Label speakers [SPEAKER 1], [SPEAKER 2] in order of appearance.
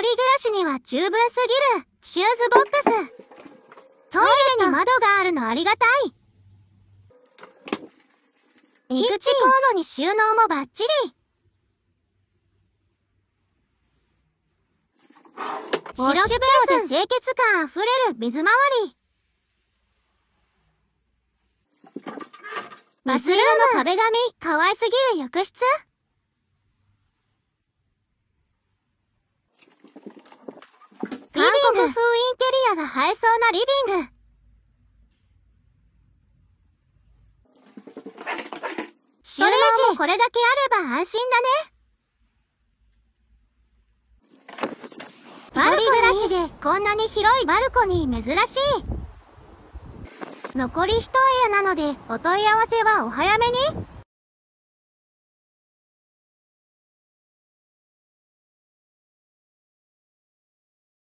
[SPEAKER 1] 人暮らしには十分すぎるシューズボックストイ
[SPEAKER 2] レに窓があるのありがたい入口コーロに収納もバッチリ白ッシュで清潔感あふれる水回りバスルーム壁紙可愛すぎる浴室もこれだけあれば安心だね。バルコニー暮らしでこんなに広いバルコニー珍しい。
[SPEAKER 1] 残り一部屋なのでお問い合わせはお早めに